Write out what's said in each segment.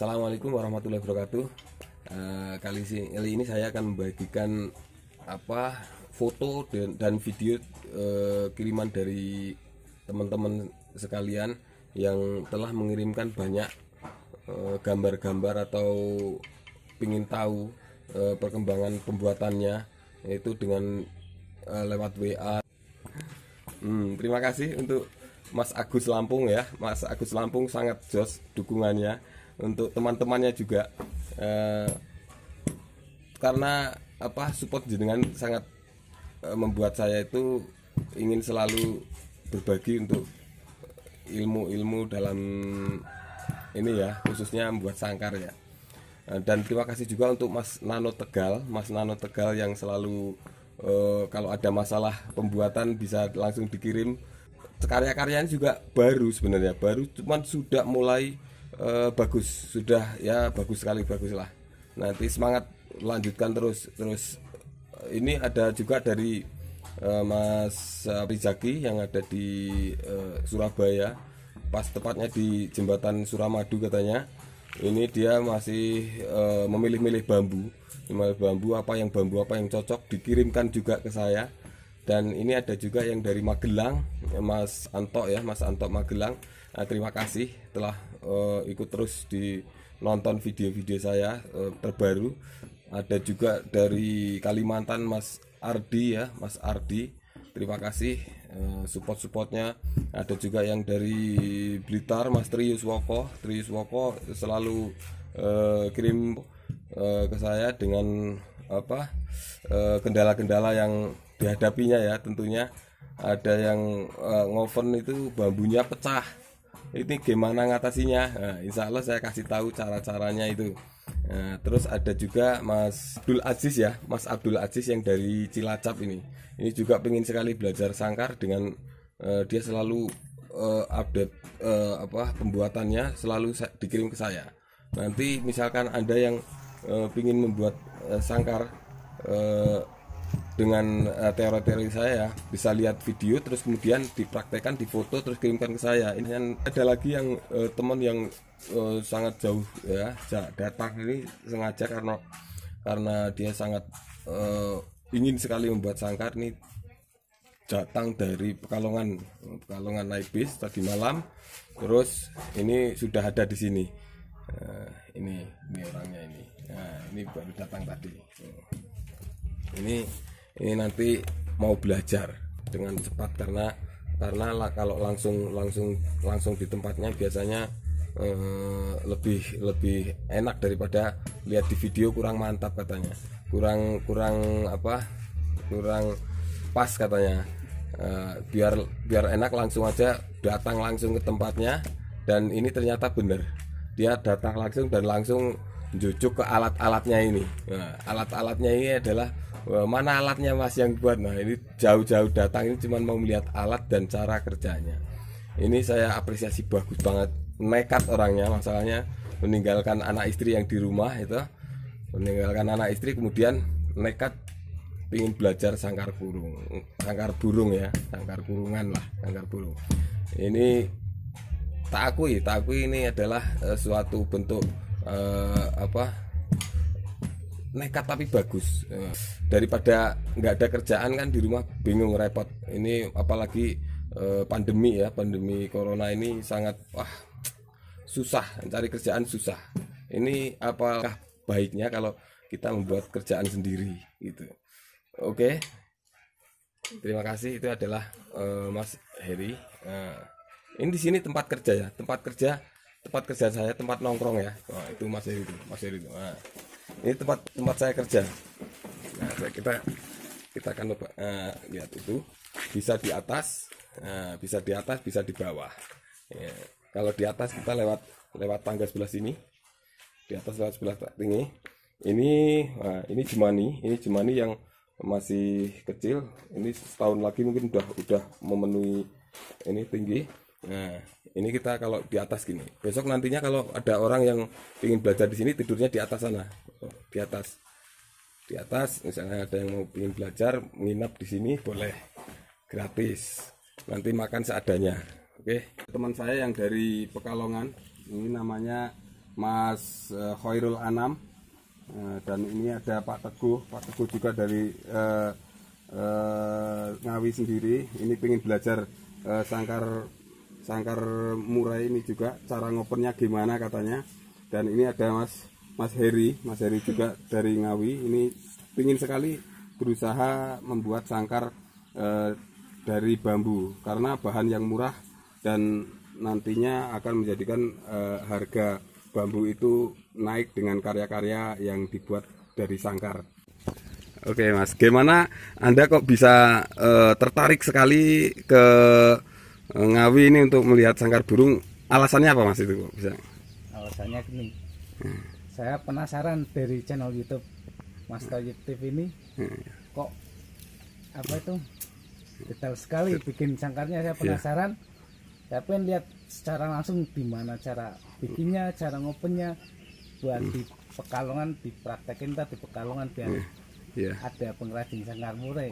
Assalamualaikum warahmatullahi wabarakatuh. E, kali, ini saya akan membagikan apa foto dan, dan video e, kiriman dari teman-teman sekalian yang telah mengirimkan banyak eh, gambar-gambar atau ingin tahu perkembangan pembuatannya itu dengan lewat WA. Hmm, terima kasih untuk Mas Agus Lampung ya, Mas Agus Lampung sangat jos dukungannya untuk teman-temannya juga eh, karena apa support jenengan sangat eh, membuat saya itu ingin selalu berbagi untuk ilmu-ilmu dalam ini ya khususnya membuat sangkar ya eh, dan terima kasih juga untuk Mas Nano Tegal Mas Nano Tegal yang selalu kalau ada masalah pembuatan bisa langsung dikirim karya-karyanya juga baru sebenarnya baru cuman sudah mulai uh, bagus sudah ya bagus sekali bagus lah nanti semangat lanjutkan terus terus ini ada juga dari uh, Mas Rizaki yang ada di uh, Surabaya pas tepatnya di jembatan Suramadu katanya ini dia masih memilih-milih bambu memilih bambu apa yang bambu apa yang cocok dikirimkan juga ke saya dan ini ada juga yang dari Magelang Mas Anto ya Mas Anto Magelang nah, terima kasih telah uh, ikut terus di nonton video-video saya uh, terbaru ada juga dari Kalimantan Mas Ardi ya Mas Ardi terima kasih uh, support-supportnya ada juga yang dari Blitar Mas Trius Woko Trius Woko selalu uh, kirim uh, ke saya dengan apa kendala-kendala yang dihadapinya ya tentunya ada yang uh, ngoven itu bambunya pecah ini gimana ngatasinya nah, insya Allah saya kasih tahu cara caranya itu nah, terus ada juga Mas Abdul Aziz ya Mas Abdul Aziz yang dari Cilacap ini ini juga pengen sekali belajar sangkar dengan uh, dia selalu uh, update uh, apa pembuatannya selalu dikirim ke saya nanti misalkan ada yang uh, ingin membuat uh, sangkar uh, dengan uh, teori-teori saya bisa lihat video terus kemudian dipraktekkan di foto terus kirimkan ke saya ini yang, ada lagi yang uh, teman yang uh, sangat jauh ya datang ini sengaja karena karena dia sangat uh, ingin sekali membuat sangkar ini datang dari Pekalongan Pekalongan naik tadi malam terus ini sudah ada di sini uh, ini ini orangnya ini nah, ini baru datang tadi uh ini ini nanti mau belajar dengan cepat karena karena kalau langsung langsung langsung di tempatnya biasanya eh, lebih lebih enak daripada lihat di video kurang mantap katanya kurang kurang apa kurang pas katanya eh, biar biar enak langsung aja datang langsung ke tempatnya dan ini ternyata benar dia datang langsung dan langsung jujuk ke alat-alatnya ini nah, alat-alatnya ini adalah Wah, mana alatnya mas yang buat nah ini jauh-jauh datang ini cuma mau melihat alat dan cara kerjanya ini saya apresiasi bagus banget nekat orangnya masalahnya meninggalkan anak istri yang di rumah itu meninggalkan anak istri kemudian nekat ingin belajar sangkar burung sangkar burung ya sangkar burungan lah sangkar burung ini tak akui tak akui ini adalah uh, suatu bentuk uh, apa nekat tapi bagus eh, daripada nggak ada kerjaan kan di rumah bingung repot ini apalagi eh, pandemi ya pandemi corona ini sangat wah susah cari kerjaan susah ini apakah baiknya kalau kita membuat kerjaan sendiri gitu oke terima kasih itu adalah eh, Mas Heri ini di sini tempat kerja ya tempat kerja tempat kerja saya tempat nongkrong ya oh, itu Mas Heri itu Mas Heri itu nah ini tempat tempat saya kerja nah, kita kita akan uh, lihat itu bisa di atas uh, bisa di atas bisa di bawah ya. kalau di atas kita lewat lewat tangga sebelah sini di atas lewat sebelah tinggi ini uh, ini jemani ini jemani yang masih kecil ini setahun lagi mungkin udah udah memenuhi ini tinggi Nah, ini kita kalau di atas gini. Besok nantinya kalau ada orang yang ingin belajar di sini tidurnya di atas sana, di atas, di atas. Misalnya ada yang mau ingin belajar menginap di sini boleh gratis. Nanti makan seadanya. Oke. Teman saya yang dari Pekalongan, ini namanya Mas eh, Khairul Anam eh, dan ini ada Pak Teguh. Pak Teguh juga dari uh, uh, Ngawi sendiri. Ini ingin belajar uh, sangkar sangkar murai ini juga cara ngopernya gimana katanya dan ini ada mas mas Heri mas Heri juga dari Ngawi ini ingin sekali berusaha membuat sangkar e, dari bambu karena bahan yang murah dan nantinya akan menjadikan e, harga bambu itu naik dengan karya-karya yang dibuat dari sangkar Oke mas, gimana Anda kok bisa uh, tertarik sekali ke Eh, Ngawi ini untuk melihat sangkar burung alasannya apa mas itu kok bisa? Alasannya gini, hmm. saya penasaran dari channel YouTube Mas ya. Toyib TV ini hmm. kok apa itu detail sekali bikin sangkarnya saya penasaran. Yeah. Saya pengen lihat secara langsung gimana cara bikinnya, cara ngopennya buat hmm. di Pekalongan dipraktekin tadi di Pekalongan biar yeah. Yeah. ada pengrajin sangkar murai.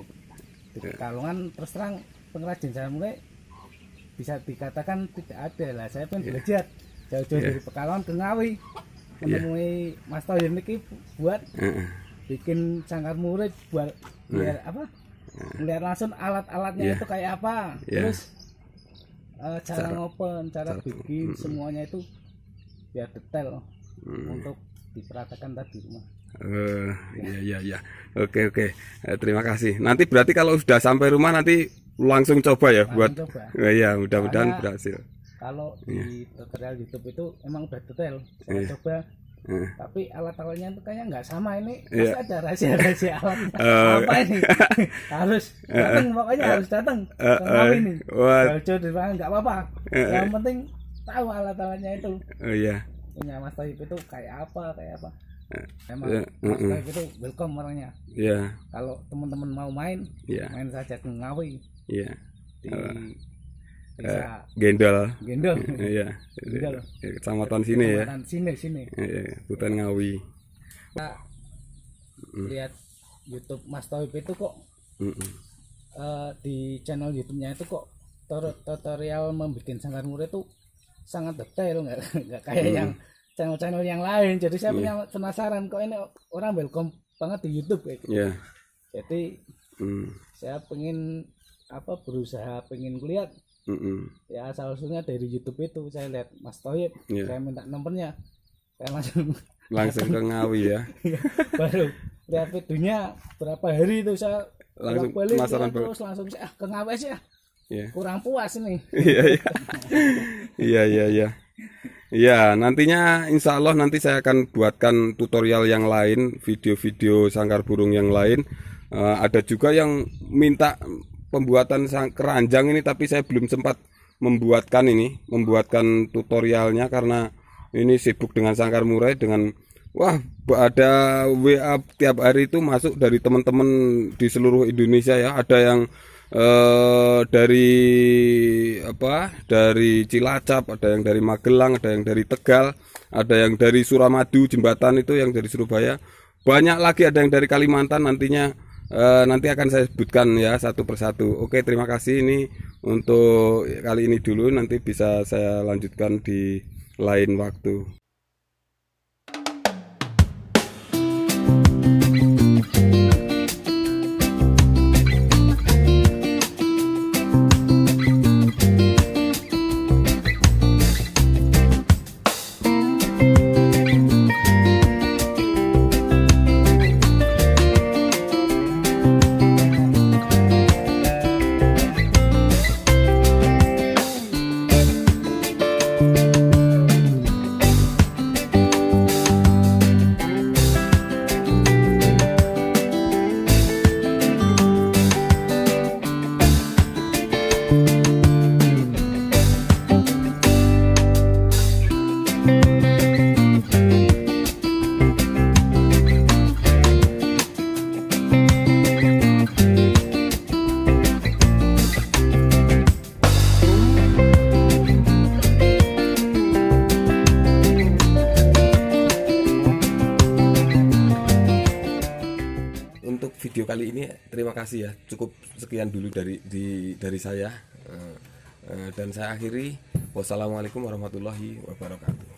Di Pekalongan terus terang pengrajin sangkar murai bisa dikatakan tidak ada lah saya pun yeah. belajar jauh-jauh yeah. dari Pekalongan ke Ngawi menemui yeah. Mas Tohir Niki buat uh. bikin sangkar murid buat iya. biar apa melihat langsung alat-alatnya yeah. itu kayak apa yeah. terus uh, cara, cara ngopen cara, cara bikin mm. semuanya itu biar detail mm. untuk diperhatikan tadi rumah eh, Uh, ya. ya ya okay, iya. Oke oke. uh, terima kasih. Nanti berarti kalau sudah sampai rumah nanti langsung coba ya buat coba. Ya, mudah-mudahan berhasil kalau ya. di iya. tutorial YouTube itu emang udah detail saya ya. coba Hmm. tapi alat-alatnya itu kayaknya nggak sama ini iya. pasti yeah. ada rahasia-rahasia alat uh, eh, eh. apa ini eh, harus datang uh, pokoknya uh, harus datang uh, uh, ini Kalau jauh dari nggak apa-apa uh, yang penting tahu alat-alatnya itu uh, oh, yeah. punya Mas Tohib itu kayak apa kayak apa emang yeah. Mas Tohib itu welcome orangnya yeah. kalau teman-teman mau main yeah. main saja ke Ngawi Iya. Di, uh, Gendol. Gendol. Iya. Gendol. Kecamatan sini ya. sini sini. Iya, Hutan Ngawi. Mm. lihat YouTube Mas Taufik itu kok eh, di channel YouTube-nya itu kok tutorial membuat sangkar murid itu sangat detail nggak nggak kayak mm. yang channel-channel yang lain. Jadi saya punya yeah. penasaran kok ini orang welcome banget di YouTube kayak gitu. Yeah. Jadi mm. saya pengen apa berusaha pengen kulihat mm hmm ya asal usulnya dari YouTube itu saya lihat Mas Toyib yeah. saya minta nomornya saya langsung langsung ke Ngawi ya iya, baru lihat videonya berapa hari itu saya langsung balik, masalah terus langsung saya ah, ke Ngawi aja yeah. Iya. kurang puas nih iya iya iya iya Ya, nantinya insya Allah nanti saya akan buatkan tutorial yang lain, video-video sangkar burung yang lain. Uh, ada juga yang minta pembuatan sang keranjang ini tapi saya belum sempat membuatkan ini membuatkan tutorialnya karena ini sibuk dengan sangkar murai dengan wah ada WA tiap hari itu masuk dari teman-teman di seluruh Indonesia ya ada yang eh, dari apa dari Cilacap ada yang dari Magelang ada yang dari Tegal ada yang dari Suramadu jembatan itu yang dari Surabaya banyak lagi ada yang dari Kalimantan nantinya e, nanti akan saya sebutkan ya satu persatu oke terima kasih ini untuk kali ini dulu nanti bisa saya lanjutkan di lain waktu kali ini terima kasih ya cukup sekian dulu dari di dari saya eh, eh, dan saya akhiri wassalamualaikum warahmatullahi wabarakatuh